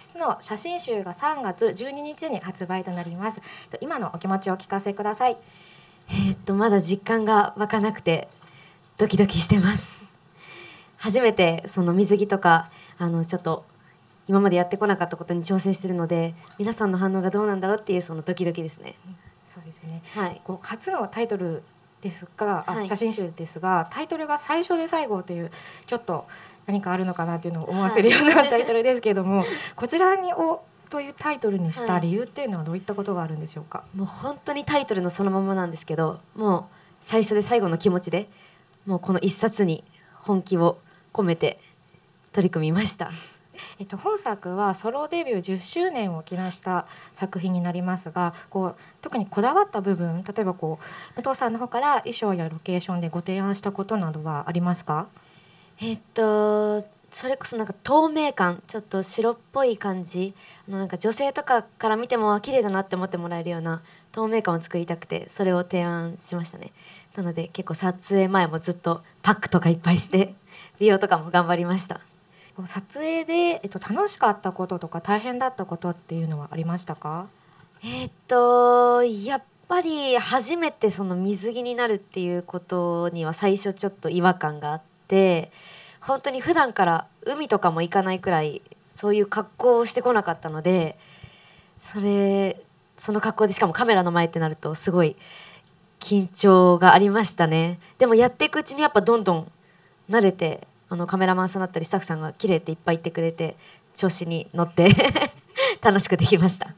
父の写真集が3月12日に発売となります今のお気持ちをお聞かせくださいえー、っとまだ実感が湧かなくてドキドキしてます初めてその水着とかあのちょっと今までやってこなかったことに挑戦してるので皆さんの反応がどうなんだろうっていうそのドキドキですね、そうですね、はい、こう初のタイトルですが、はい、写真集ですがタイトルが「最初で最後」というちょっと何かあるのかなというのを思わせるような、タイトルですけれども こちらにをというタイトルにした理由っていうのはどういったことがあるんでしょうか、もう本当にタイトルのそのままなんですけどもう最初で最後の気持ちでもうこの一冊に本気を込めて取り組みました。えっと、本作はソロデビュー10周年を記念した作品になりますがこう特にこだわった部分例えばこう武藤さんの方から衣装やロケーションでご提案したことなどはありますかえっとそれこそなんか透明感ちょっと白っぽい感じあのなんか女性とかから見ても綺麗だなって思ってもらえるような透明感を作りたくてそれを提案しましたねなので結構撮影前もずっとパックとかいっぱいして美容とかも頑張りました撮影で、えっと、楽しかったこととか大変だったことっていうのはありましたかえっとやっぱり初めてその水着になるっていうことには最初ちょっと違和感があって本当に普段から海とかも行かないくらいそういう格好をしてこなかったのでそれその格好でしかもカメラの前ってなるとすごい緊張がありましたねでもやっていくうちにやっぱどんどん慣れてあのカメラマンさんだったりスタッフさんが綺麗っていっぱい言ってくれて調子に乗って 楽しくできました。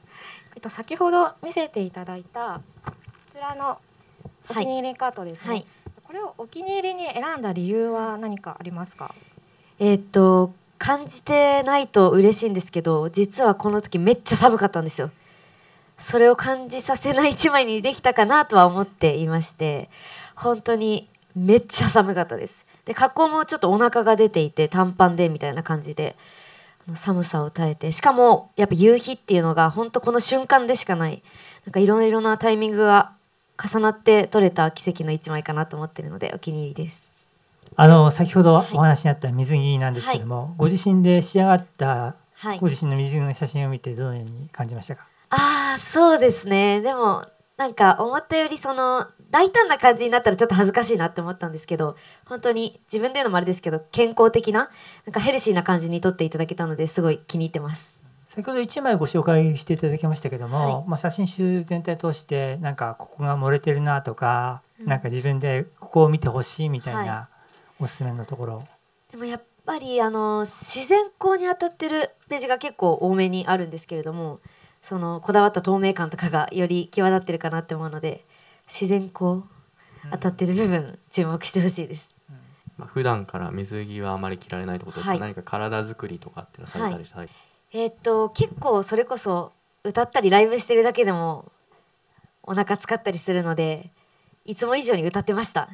えっと先ほど見せていただいたこちらのお気に入りカートですね。はいはい、これをお気に入りに選んだ理由は何かありますか？えっと感じてないと嬉しいんですけど実はこの時めっちゃ寒かったんですよ。それを感じさせない一枚にできたかなとは思っていまして本当にめっちゃ寒かったですで格好もちょっとお腹が出ていて短パンでみたいな感じで寒さを耐えてしかもやっぱ夕日っていうのが本当この瞬間でしかないなんかいろいろなタイミングが重なって撮れた奇跡の一枚かなと思ってるのでお気に入りです。あの先ほどお話にあった水着なんですけども、はい、ご自身で仕上がったご自身の水着の写真を見てどのように感じましたか、はい、ああそうですねでもなんか思ったよりその大胆な感じになったらちょっと恥ずかしいなって思ったんですけど、本当に自分で言うのもあれですけど、健康的な、なんかヘルシーな感じに撮っていただけたのですごい気に入ってます。先ほど1枚ご紹介していただきましたけども、はい、まあ、写真集全体通してなんかここが漏れてるなとか、うん、なんか自分でここを見てほしいみたいな、おすすめのところでもやっぱりあの自然光に当たってるページが結構多めにあるんですけれどもそのこだわった透明感とかがより際立ってるかなって思うので自然光当たってる部分注目してほしいです。まあ、普段から水着はあまり着られないってことですか、はい、何か体作りとかってされたりした、はい、えー、っと結構それこそ歌ったりライブしてるだけでもお腹使ったりするのでいつも以上に歌ってました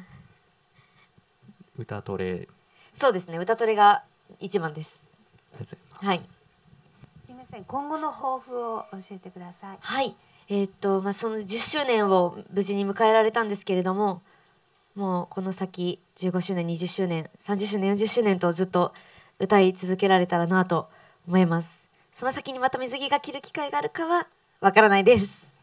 歌トレそうですね歌トレが一番ですはいすみません今後の抱負を教えてくださいはいえー、っとまあ、その10周年を無事に迎えられたんですけれどももうこの先15周年20周年30周年40周年とずっと歌い続けられたらなと思いますその先にまた水着が着る機会があるかはわからないです